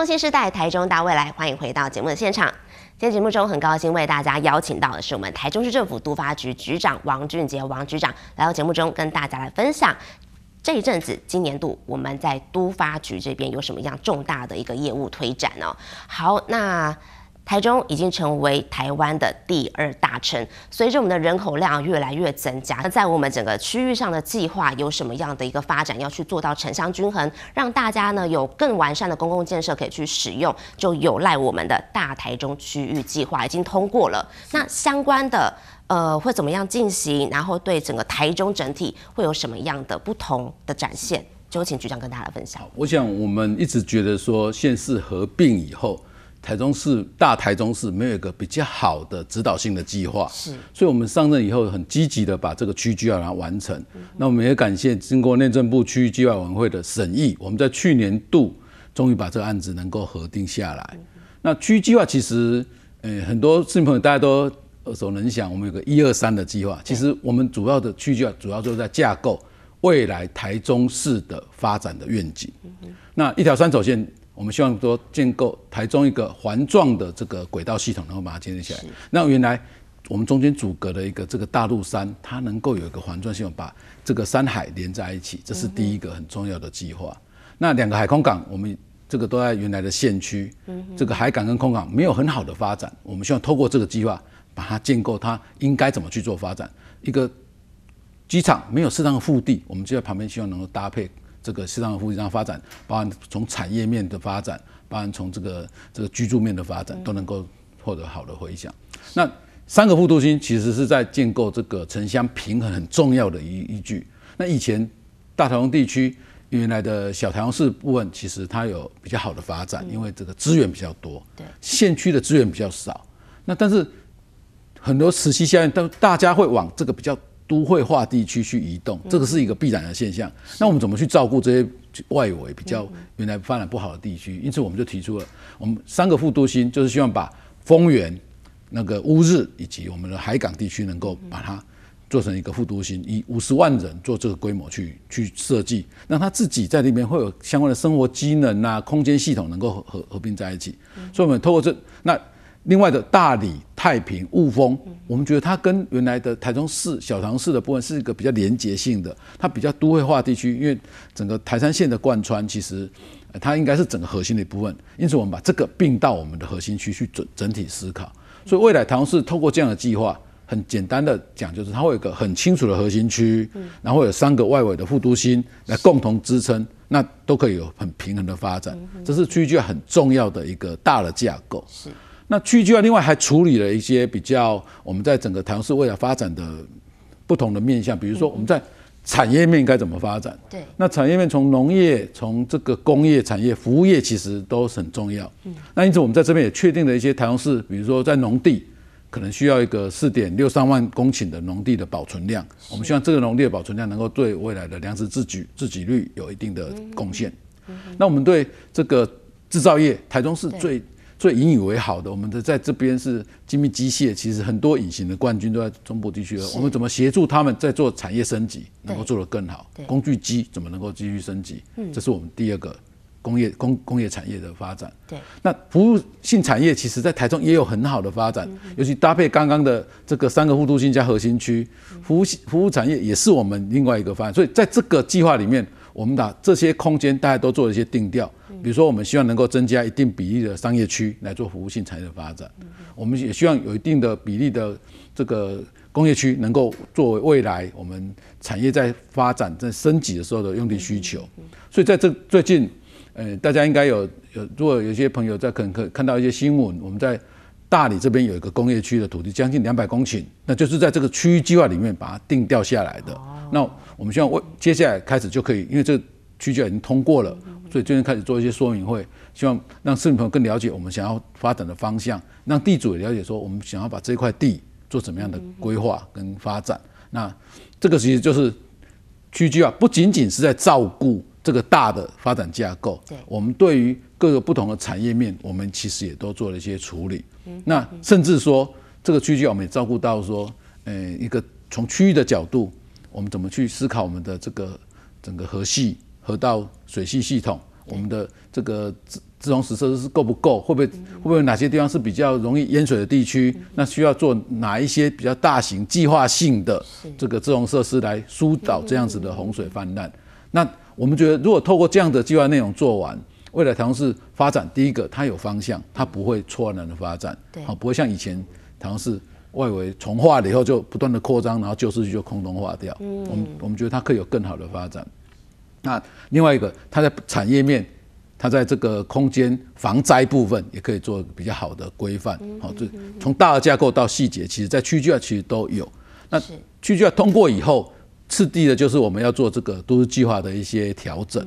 创新时代，台中大未来，欢迎回到节目的现场。今天节目中很高兴为大家邀请到的是我们台中市政府都发局局长王俊杰王局长来到节目中跟大家来分享这一阵子今年度我们在都发局这边有什么样重大的一个业务推展呢？好，那。台中已经成为台湾的第二大城，随着我们的人口量越来越增加，那在我们整个区域上的计划有什么样的一个发展，要去做到城乡均衡，让大家呢有更完善的公共建设可以去使用，就有赖我们的大台中区域计划已经通过了。那相关的呃会怎么样进行，然后对整个台中整体会有什么样的不同的展现，就请局长跟大家分享。我想我们一直觉得说县市合并以后。台中市大台中市没有一个比较好的指导性的计划，是，所以我们上任以后很积极的把这个区计划完成。那我们也感谢经过内政部区域计划委员会的审议，我们在去年度终于把这个案子能够核定下来。那区计划其实，嗯，很多市民朋友大家都耳熟能详，我们有个一二三的计划。其实我们主要的区计划主要就是在架构未来台中市的发展的愿景。那一条三轴线。我们希望说建构台中一个环状的这个轨道系统，然后把它建立起来。那原来我们中间阻隔的一个这个大陆山，它能够有一个环状系统，把这个山海连在一起，这是第一个很重要的计划。那两个海空港，我们这个都在原来的县区，这个海港跟空港没有很好的发展，我们希望透过这个计划把它建构，它应该怎么去做发展？一个机场没有适当的腹地，我们就在旁边希望能够搭配。这个西藏的户籍上发展，包含从产业面的发展，包含从这个这个居住面的发展，都能够获得好的回响。那三个副都心其实是在建构这个城乡平衡很重要的依依据。那以前大台湾地区原来的小台湾市部分，其实它有比较好的发展，因为这个资源比较多。对，县区的资源比较少。那但是很多实期经验都大家会往这个比较。都会化地区去移动，这个是一个必然的现象。那我们怎么去照顾这些外围比较原来发展不好的地区？因此，我们就提出了我们三个副都心，就是希望把丰原、那个乌日以及我们的海港地区，能够把它做成一个副都心，以五十万人做这个规模去去设计，让他自己在那边会有相关的生活机能啊，空间系统能够合合并在一起。所以，我们透过这那另外的大理。太平雾峰，我们觉得它跟原来的台中市小唐市的部分是一个比较连结性的，它比较都会化地区，因为整个台山县的贯穿，其实它应该是整个核心的一部分，因此我们把这个并到我们的核心区去整整体思考。所以未来台中市透过这样的计划，很简单的讲，就是它会有一个很清楚的核心区，然后有三个外围的副都心来共同支撑，那都可以有很平衡的发展，这是区域很重要的一个大的架构。是。那区计划另外还处理了一些比较我们在整个台湾市未来发展的不同的面向，比如说我们在产业面该怎么发展？对。那产业面从农业、从这个工业产业、服务业其实都很重要。嗯。那因此我们在这边也确定了一些台湾市，比如说在农地可能需要一个四点六三万公顷的农地的保存量，我们希望这个农地的保存量能够对未来的粮食自给自给率有一定的贡献。那我们对这个制造业，台中市最。最引以为豪的，我们的在这边是精密机械，其实很多隐形的冠军都在中部地区了。我们怎么协助他们在做产业升级，能够做得更好？工具机怎么能够继续升级？这是我们第二个工业工工业产业的发展。对，那服务性产业其实，在台中也有很好的发展，尤其搭配刚刚的这个三个互动性加核心区，服务服务产业也是我们另外一个发展。所以在这个计划里面。我们把这些空间大家都做了一些定调，比如说我们希望能够增加一定比例的商业区来做服务性产业的发展，我们也希望有一定的比例的这个工业区能够作为未来我们产业在发展在升级的时候的用地需求。所以在这最近，呃，大家应该有有，如果有些朋友在可能可看到一些新闻，我们在。大理这边有一个工业区的土地，将近两百公顷，那就是在这个区域计划里面把它定掉下来的。那我们希望，为接下来开始就可以，因为这个区域计划已经通过了，所以最近开始做一些说明会，希望让市民朋友更了解我们想要发展的方向，让地主也了解说我们想要把这块地做怎么样的规划跟发展。那这个其实就是区域计划，不仅仅是在照顾。这个大的发展架构，对，我们对于各个不同的产业面，我们其实也都做了一些处理。那甚至说，这个区域我们照顾到说，嗯，一个从区域的角度，我们怎么去思考我们的这个整个河系、河道、水系系统，我们的这个自自室设施是够不够？会不会会不会哪些地方是比较容易淹水的地区？那需要做哪一些比较大型计划性的这个自融设施来疏导这样子的洪水泛滥？那我们觉得，如果透过这样的计划内容做完，未来台中市发展，第一个它有方向，它不会错乱的发展，好，不会像以前台中市外围重化了以后就不断的扩张，然后旧市区就空洞化掉。我们我们觉得它可以有更好的发展。那另外一个，它在产业面，它在这个空间防灾部分也可以做比较好的规范。好，这从大的架构到细节，其实在区计划其实都有。那区计划通过以后。次第的就是我们要做这个都市计划的一些调整。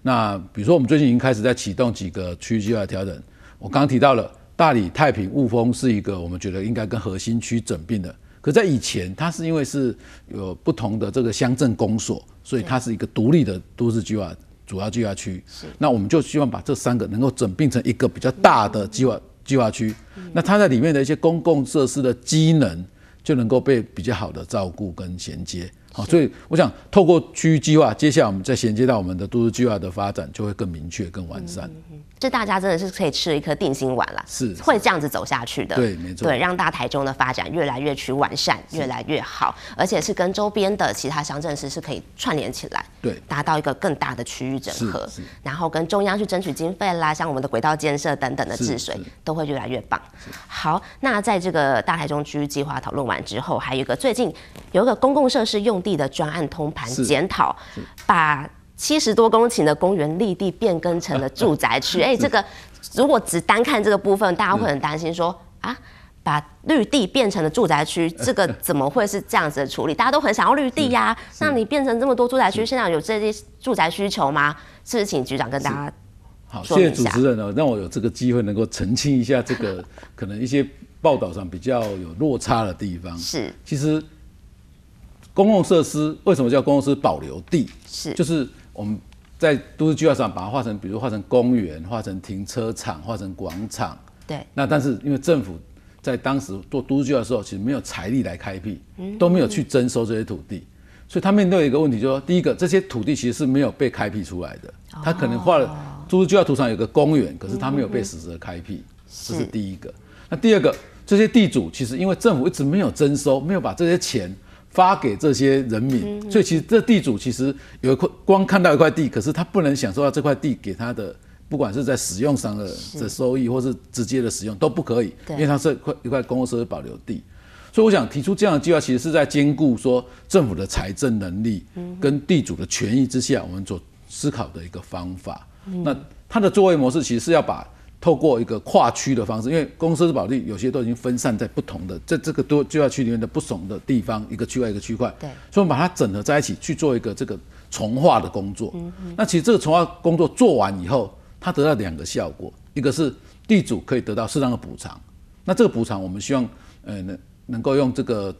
那比如说，我们最近已经开始在启动几个区域计划调整。我刚刚提到了大理、太平、雾峰是一个我们觉得应该跟核心区整并的。可在以前，它是因为是有不同的这个乡镇公所，所以它是一个独立的都市计划主要计划区。那我们就希望把这三个能够整并成一个比较大的计划计划区。那它在里面的一些公共设施的机能就能够被比较好的照顾跟衔接。好，所以我想透过区域计划，接下来我们再衔接到我们的都市计划的发展，就会更明确、更完善。嗯这大家真的是可以吃一颗定心丸了，是会这样子走下去的。对，没错。对，让大台中的发展越来越去完善，越来越好，而且是跟周边的其他乡镇市是可以串联起来，对，达到一个更大的区域整合。然后跟中央去争取经费啦，像我们的轨道建设等等的治水，都会越来越棒。好，那在这个大台中区域计划讨论完之后，还有一个最近有一个公共设施用。地的专案通盘检讨，把七十多公顷的公园绿地变更成了住宅区。哎，这个如果只单看这个部分，大家会很担心说啊，把绿地变成了住宅区，这个怎么会是这样子的处理？大家都很想要绿地呀，那你变成这么多住宅区，现在有这些住宅需求吗？是请局长跟大家好，谢谢主持人哦，让我有这个机会能够澄清一下这个可能一些报道上比较有落差的地方。是，其实。公共设施为什么叫公共设施保留地？是，就是我们在都市计划上把它画成，比如画成公园、画成停车场、画成广场。对。那但是因为政府在当时做都市计划的时候，其实没有财力来开辟，都没有去征收这些土地，所以他面对一个问题，就说：第一个，这些土地其实是没有被开辟出来的，他可能画了都市计划图上有个公园，可是他没有被实质开辟，这是第一个。那第二个，这些地主其实因为政府一直没有征收，没有把这些钱。发给这些人民，所以其实这地主其实有一块光看到一块地，可是他不能享受到这块地给他的，不管是在使用上的的收益，或是直接的使用都不可以，因为它是块一块公共设施保留地，所以我想提出这样的计划，其实是在兼顾说政府的财政能力跟地主的权益之下，我们做思考的一个方法。那它的作为模式其实是要把。透过一个跨区的方式，因为公司之保利有些都已经分散在不同的，在这个多就要区里面的不同的地方，一个区块一个区块，对，所以我们把它整合在一起去做一个这个从化的工作。那其实这个从化工作做完以后，它得到两个效果，一个是地主可以得到适当的补偿，那这个补偿我们希望呃能能够用这个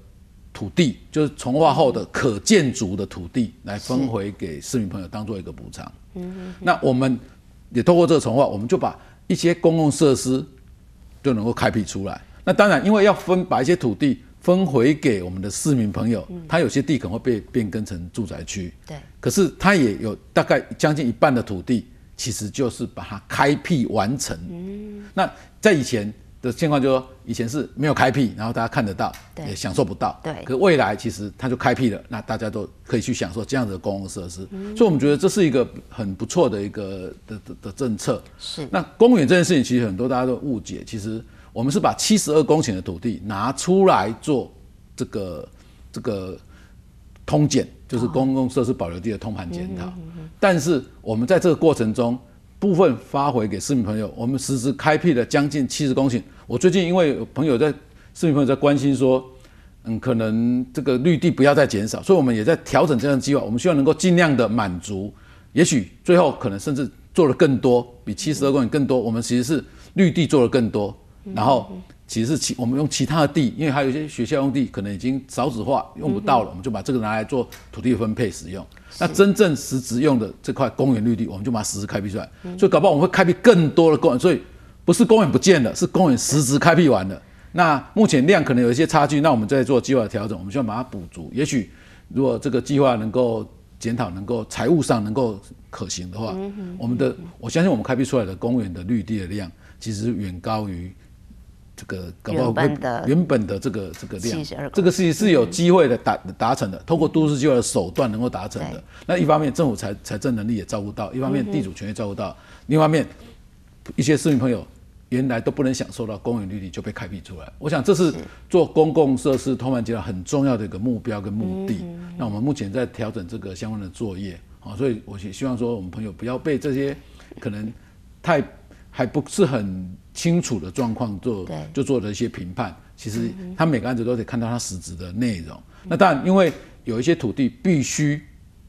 土地，就是从化后的可建筑的土地来分回给市民朋友当做一个补偿。嗯，那我们也透过这个从化，我们就把一些公共设施就能够开辟出来。那当然，因为要分把一些土地分回给我们的市民朋友，他有些地可能会被变更成住宅区。对，可是他也有大概将近一半的土地，其实就是把它开辟完成。嗯，那在以前。的现况就是说，以前是没有开辟，然后大家看得到，也享受不到。对，可未来其实它就开辟了，那大家都可以去享受这样的公共设施。所以，我们觉得这是一个很不错的一个的的政策。是，那公园这件事情其实很多大家都误解，其实我们是把七十二公顷的土地拿出来做这个这个通检，就是公共设施保留地的通盘检讨。但是，我们在这个过程中，部分发回给市民朋友，我们实质开辟了将近七十公顷。我最近因为朋友在市民朋友在关心说，嗯，可能这个绿地不要再减少，所以我们也在调整这样的计划。我们希望能够尽量的满足，也许最后可能甚至做的更多，比七十二公园更多。我们其实是绿地做的更多，然后其实是其我们用其他的地，因为还有一些学校用地可能已经少子化用不到了，我们就把这个拿来做土地分配使用。那真正实质用的这块公园绿地，我们就把它实施开辟出来。所以搞不好我们会开辟更多的公园。所以不是公园不见了，是公园实质开辟完了。那目前量可能有一些差距，那我们在做计划的调整，我们需要把它补足。也许如果这个计划能够检讨，能够财务上能够可行的话，我们的我相信我们开辟出来的公园的绿地的量，其实远高于这个原本的原本的这个这个量。这个事情是有机会的达达成的，通过都市计划的手段能够达成的。那一方面政府财财政能力也照顾到，一方面地主权也照顾到，另一方面。一些市民朋友原来都不能享受到公有绿地就被开辟出来，我想这是做公共设施通盘节划很重要的一个目标跟目的。那我们目前在调整这个相关的作业，啊，所以我希望说我们朋友不要被这些可能太还不是很清楚的状况做就做了一些评判。其实他每个案子都得看到它实质的内容。那当然，因为有一些土地必须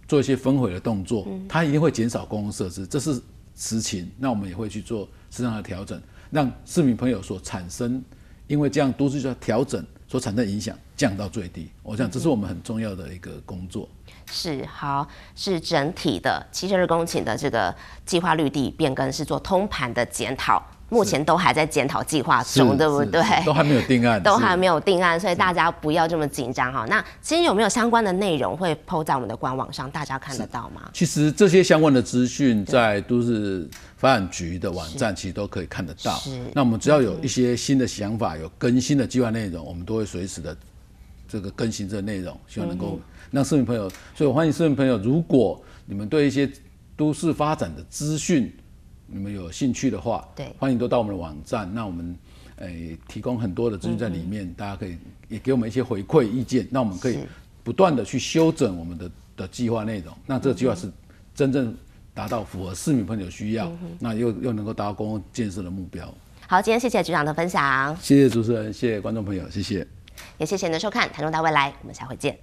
做一些分毁的动作，它一定会减少公共设施，这是。实情，那我们也会去做适当的调整，让市民朋友所产生，因为这样都市的调整所产生影响降到最低。我想，这是我们很重要的一个工作。是，好，是整体的七十二公顷的这个计划绿地变更，是做通盘的检讨。目前都还在检讨计划中，对不对？都还没有定案，都还没有定案，所以大家不要这么紧张哈。那其实有没有相关的内容会抛在我们的官网上，大家看得到吗？其实这些相关的资讯在都市发展局的网站其实都可以看得到。是。那我们只要有一些新的想法，有更新的计划内容，我们都会随时的这个更新这个内容，希望能够让市民朋友。所以我欢迎市民朋友，如果你们对一些都市发展的资讯。你们有兴趣的话，对，欢迎都到我们的网站。那我们，诶，提供很多的资讯在里面，大家可以也给我们一些回馈意见。那我们可以不断的去修整我们的的计划内容。那这个计划是真正达到符合市民朋友需要，那又又能够达到公共建设的目标。好，今天谢谢局长的分享，谢谢主持人，谢谢观众朋友，谢谢，也谢谢您的收看《台中大未来》，我们下回见。